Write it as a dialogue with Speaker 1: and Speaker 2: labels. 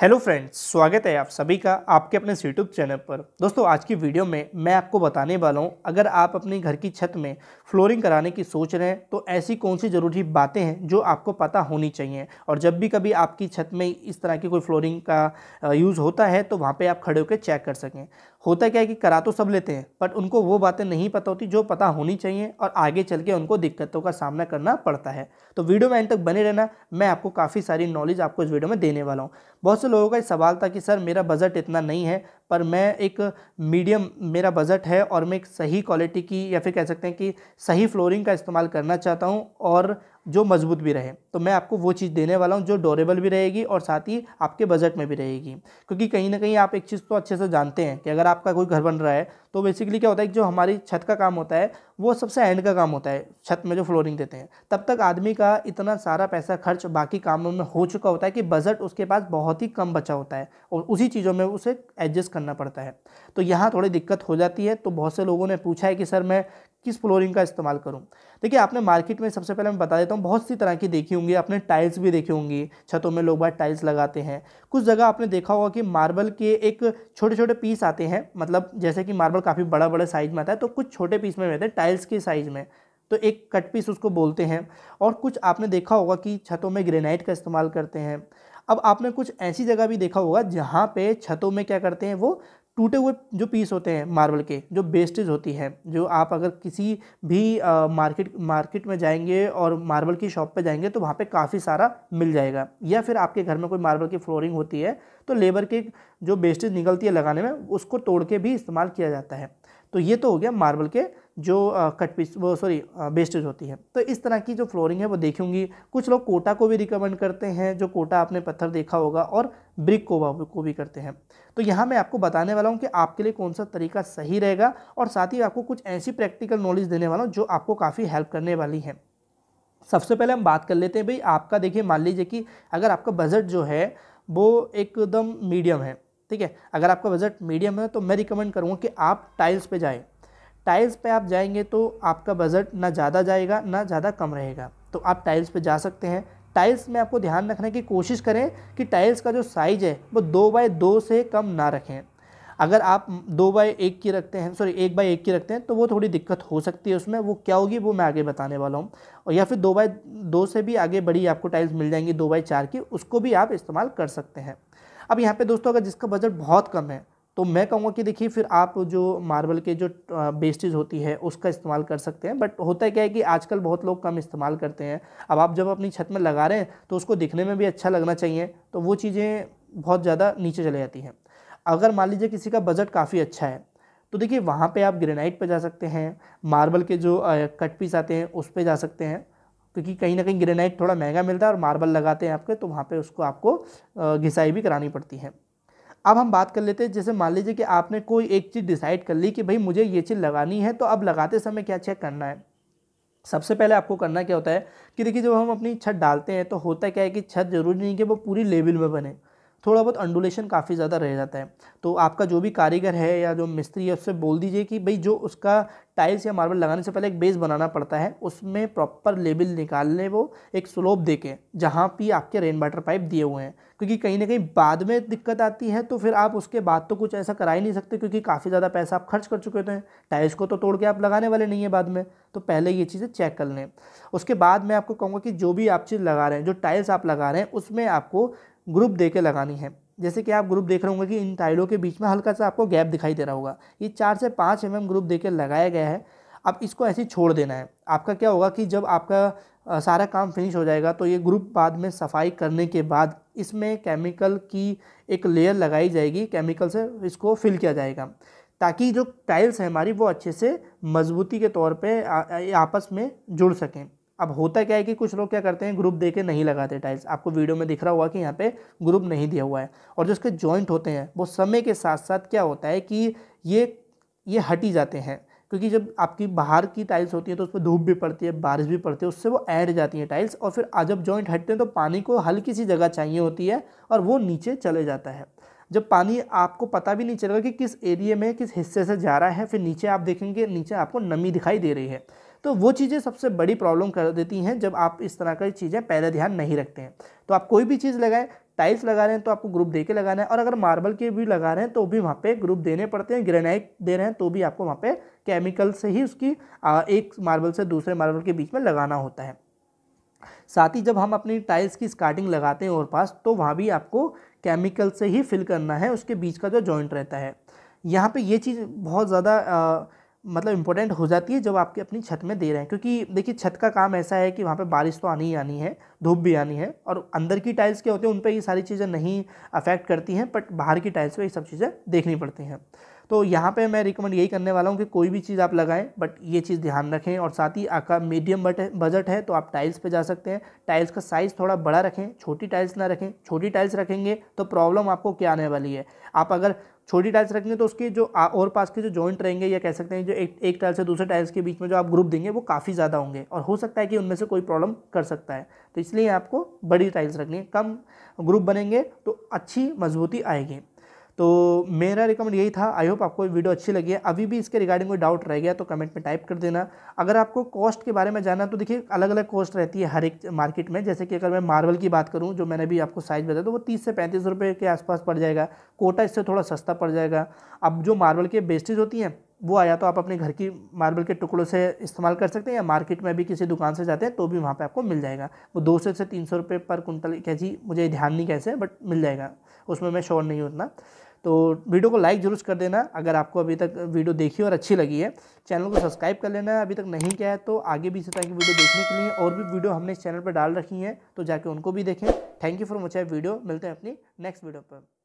Speaker 1: hello friends स्वागत है आप सभी का आपके अपने यूट्यूब चैनल पर दोस्तों आज की वीडियो में मैं आपको बताने वाला हूं अगर आप अपने घर की छत में फ्लोरिंग कराने की सोच रहे हैं तो ऐसी कौन सी ज़रूरी बातें हैं जो आपको पता होनी चाहिए और जब भी कभी आपकी छत में इस तरह की कोई फ्लोरिंग का यूज़ होता है तो वहाँ पर आप खड़े होकर चेक कर सकें होता क्या है कि करा तो सब लेते हैं बट उनको वो बातें नहीं पता होती जो पता होनी चाहिए और आगे चल के उनको दिक्कतों का सामना करना पड़ता है तो वीडियो में एंड तक बने रहना मैं आपको काफ़ी सारी नॉलेज आपको इस वीडियो में देने वाला हूँ बहुत से लोगों का सवाल था कि सर मेरा बजट इतना नहीं है पर मैं एक मीडियम मेरा बजट है और मैं एक सही क्वालिटी की या फिर कह सकते हैं कि सही फ्लोरिंग का इस्तेमाल करना चाहता हूँ और जो मजबूत भी रहे तो मैं आपको वो चीज़ देने वाला हूँ जो डोरेबल भी रहेगी और साथ ही आपके बजट में भी रहेगी क्योंकि कहीं ना कहीं आप एक चीज़ तो अच्छे से जानते हैं कि अगर आपका कोई घर बन रहा है तो बेसिकली क्या होता है कि जो हमारी छत का काम होता है वो सबसे एंड का काम होता है छत में जो फ्लोरिंग देते हैं तब तक आदमी का इतना सारा पैसा खर्च बाकी कामों में हो चुका होता है कि बजट उसके पास बहुत ही कम बचा होता है और उसी चीज़ों में उसे एडजस्ट करना पड़ता है तो यहाँ थोड़ी दिक्कत हो जाती है तो बहुत से लोगों ने पूछा है कि सर मैं किस फ्लोरिंग का इस्तेमाल करूँ देखिए आपने मार्केट में सबसे पहले मैं बता देता हूँ बहुत सी तरह की देखी होंगी आपने टाइल्स भी देखी होंगी छतों में लोग बार टाइल्स लगाते हैं कुछ जगह आपने देखा होगा कि मार्बल के एक छोटे छोटे पीस आते हैं मतलब जैसे कि मार्बल काफ़ी बड़ा बड़े साइज़ में आता है तो कुछ छोटे पीस में रहते हैं टाइल्स के साइज़ में तो एक कट पीस उसको बोलते हैं और कुछ आपने देखा होगा कि छतों में ग्रेनाइट का इस्तेमाल करते हैं अब आपने कुछ ऐसी जगह भी देखा होगा जहाँ पे छतों में क्या करते हैं वो टूटे हुए जो पीस होते हैं मार्बल के जो बेस्टेज होती है जो आप अगर किसी भी आ, मार्केट मार्केट में जाएंगे और मार्बल की शॉप पे जाएंगे तो वहाँ पे काफ़ी सारा मिल जाएगा या फिर आपके घर में कोई मार्बल की फ्लोरिंग होती है तो लेबर के जो बेस्टेज निकलती है लगाने में उसको तोड़ के भी इस्तेमाल किया जाता है तो ये तो हो गया मार्बल के जो कट पीस वो सॉरी बेस्टेज होती है तो इस तरह की जो फ्लोरिंग है वो देखूंगी कुछ लोग कोटा को भी रिकमेंड करते हैं जो कोटा आपने पत्थर देखा होगा और ब्रिक कोवा को भी करते हैं तो यहाँ मैं आपको बताने वाला हूँ कि आपके लिए कौन सा तरीका सही रहेगा और साथ ही आपको कुछ ऐसी प्रैक्टिकल नॉलेज देने वाला हूँ जो आपको काफ़ी हेल्प करने वाली है सबसे पहले हम बात कर लेते हैं भाई आपका देखिए मान लीजिए कि अगर आपका बजट जो है वो एकदम मीडियम है ठीक है अगर आपका बजट मीडियम है तो मैं रिकमेंड करूँगा कि आप टाइल्स पर जाएँ टाइल्स पर आप जाएंगे तो आपका बजट ना ज़्यादा जाएगा ना ज़्यादा कम रहेगा तो आप टाइल्स पर जा सकते हैं टाइल्स में आपको ध्यान रखने की कोशिश करें कि टाइल्स का जो साइज़ है वो दो बाय दो से कम ना रखें अगर आप दो बाय एक की रखते हैं सॉरी एक बाय एक की रखते हैं तो वो थोड़ी दिक्कत हो सकती है उसमें वो क्या होगी वो मैं आगे बताने वाला हूँ और या फिर दो बाय दो से भी आगे बड़ी आपको टाइल्स मिल जाएंगी दो बाय चार की उसको भी आप इस्तेमाल कर सकते हैं अब यहाँ पे दोस्तों अगर जिसका बजट बहुत कम है तो मैं कहूँगा कि देखिए फिर आप जो मार्बल के जो बेस्टेज होती है उसका इस्तेमाल कर सकते हैं बट होता है क्या है कि आजकल बहुत लोग कम इस्तेमाल करते हैं अब आप जब अपनी छत में लगा रहे हैं तो उसको दिखने में भी अच्छा लगना चाहिए तो वो चीज़ें बहुत ज़्यादा नीचे चले जाती हैं अगर मान लीजिए किसी का बजट काफ़ी अच्छा है तो देखिए वहाँ पे आप ग्रेनाइट पे जा सकते हैं मार्बल के जो कट पीस आते हैं उस पे जा सकते हैं क्योंकि तो कहीं ना कहीं ग्रेनाइट थोड़ा महंगा मिलता है और मार्बल लगाते हैं आपके तो वहाँ पर उसको आपको घिसाई भी करानी पड़ती है अब हम बात कर लेते हैं जैसे मान लीजिए कि आपने कोई एक चीज़ डिसाइड कर ली कि भाई मुझे ये चीज़ लगानी है तो अब लगाते समय क्या चेक करना है सबसे पहले आपको करना क्या होता है कि देखिए जब हम अपनी छत डालते हैं तो होता क्या है कि छत जरूरी नहीं कि वो पूरी लेवल में बने थोड़ा बहुत अंडुलेशन काफ़ी ज़्यादा रह जाता है तो आपका जो भी कारीगर है या जो मिस्त्री है उससे बोल दीजिए कि भाई जो उसका टाइल्स या मार्बल लगाने से पहले एक बेस बनाना पड़ता है उसमें प्रॉपर लेबल निकाल लें वो एक स्लोप दे के जहाँ भी आपके रेन वाटर पाइप दिए हुए हैं क्योंकि कहीं ना कहीं बाद में दिक्कत आती है तो फिर आप उसके बाद तो कुछ ऐसा करा ही नहीं सकते क्योंकि काफ़ी ज़्यादा पैसा आप खर्च कर चुके होते हैं टाइल्स को तो तोड़ के आप लगाने वाले नहीं है बाद में तो पहले ये चीज़ें चेक कर लें उसके बाद मैं आपको कहूँगा कि जो भी आप चीज़ लगा रहे हैं जो टाइल्स आप लगा रहे हैं उसमें आपको ग्रुप दे के लगानी है जैसे कि आप ग्रुप देख रहे होंगे कि इन टाइलों के बीच में हल्का सा आपको गैप दिखाई दे रहा होगा ये चार से पाँच एम ग्रुप दे के लगाया गया है अब इसको ऐसे ही छोड़ देना है आपका क्या होगा कि जब आपका सारा काम फिनिश हो जाएगा तो ये ग्रुप बाद में सफाई करने के बाद इसमें केमिकल की एक लेयर लगाई जाएगी केमिकल से इसको फिल किया जाएगा ताकि जो टाइल्स हैं हमारी वो अच्छे से मजबूती के तौर पे आ, आ, आपस में जुड़ सकें अब होता क्या है कि कुछ लोग क्या करते हैं ग्रुप दे के नहीं लगाते टाइल्स आपको वीडियो में दिख रहा होगा कि यहाँ पे ग्रुप नहीं दिया हुआ है और जो इसके जॉइंट होते हैं वो समय के साथ साथ क्या होता है कि ये ये हट ही जाते हैं क्योंकि जब आपकी बाहर की टाइल्स होती है तो उस पर धूप भी पड़ती है बारिश भी पड़ती है उससे वो ऐड जाती है टाइल्स और फिर जब जॉइंट हटते हैं तो पानी को हल्की सी जगह चाहिए होती है और वो नीचे चले जाता है जब पानी आपको पता भी नहीं चलेगा कि किस एरिए में किस हिस्से से जा रहा है फिर नीचे आप देखेंगे नीचे आपको नमी दिखाई दे रही है तो वो चीज़ें सबसे बड़ी प्रॉब्लम कर देती हैं जब आप इस तरह की चीज़ें पहले ध्यान नहीं रखते हैं तो आप कोई भी चीज़ लगाएं टाइल्स लगा रहे हैं तो आपको ग्रुप दे के लगाना है और अगर मार्बल के भी लगा रहे हैं तो भी वहाँ पे ग्रुप देने पड़ते हैं ग्रेनाइट दे रहे हैं तो भी आपको वहाँ पे केमिकल से ही उसकी एक मार्बल से दूसरे मार्बल के बीच में लगाना होता है साथ ही जब हम अपनी टाइल्स की स्कार्टिंग लगाते हैं और पास तो वहाँ भी आपको केमिकल से ही फिल करना है उसके बीच का जो जॉइंट रहता है यहाँ पर ये चीज़ बहुत ज़्यादा मतलब इम्पोर्टेंट हो जाती है जब आपके अपनी छत में दे रहे हैं क्योंकि देखिए छत का काम ऐसा है कि वहाँ पे बारिश तो आनी ही आनी है धूप भी आनी है और अंदर की टाइल्स के होते हैं उन पर ये सारी चीज़ें नहीं अफेक्ट करती हैं बट बाहर की टाइल्स पर ये सब चीज़ें देखनी पड़ती हैं तो यहाँ पे मैं रिकमेंड यही करने वाला हूँ कि कोई भी चीज़ आप लगाएं बट ये चीज़ ध्यान रखें और साथ ही आपका मीडियम बट बजट है तो आप टाइल्स पे जा सकते हैं टाइल्स का साइज़ थोड़ा बड़ा रखें छोटी टाइल्स ना रखें छोटी टाइल्स रखेंगे तो प्रॉब्लम आपको क्या आने वाली है आप अगर छोटी टाइल्स रखेंगे तो उसके जो और पास के जो जॉइंट रहेंगे या कह सकते हैं जो एक एक टाइल से दूसरे टाइल्स के बीच में जो आप ग्रुप देंगे वो काफ़ी ज़्यादा होंगे और हो सकता है कि उनमें से कोई प्रॉब्लम कर सकता है तो इसलिए आपको बड़ी टाइल्स रखनी है कम ग्रुप बनेंगे तो अच्छी मजबूती आएगी तो मेरा रिकमेंड यही था आई होप आपको वीडियो अच्छी लगी है अभी भी इसके रिगार्डिंग कोई डाउट रह गया तो कमेंट में टाइप कर देना अगर आपको कॉस्ट के बारे में जानना तो देखिए अलग अलग कॉस्ट रहती है हर एक मार्केट में जैसे कि अगर मैं मार्बल की बात करूँ जो मैंने अभी आपको साइज़ बताया तो वो तीस से पैंतीस रुपये के आसपास पड़ जाएगा कोटा इससे थोड़ा सस्ता पड़ जाएगा अब जो मार्बल के बेस्टेज होती हैं वो आया तो आप अपने घर की मार्बल के टुकड़ों से इस्तेमाल कर सकते हैं या मार्केट में भी किसी दुकान से जाते हैं तो भी वहाँ पे आपको मिल जाएगा वो दो सौ से तीन सौ रुपये पर कुंटल कैसी मुझे ध्यान नहीं कैसे बट मिल जाएगा उसमें मैं श्योर नहीं हूँ उतना तो वीडियो को लाइक जरूर कर देना अगर आपको अभी तक वीडियो देखी और अच्छी लगी है चैनल को सब्सक्राइब कर लेना अभी तक नहीं किया है तो आगे भी इसी तरह की वीडियो देखने के लिए और भी वीडियो हमने इस चैनल पर डाल रखी हैं तो जाके उनको भी देखें thank you for watching video मिलते हैं अपनी नेक्स्ट वीडियो पर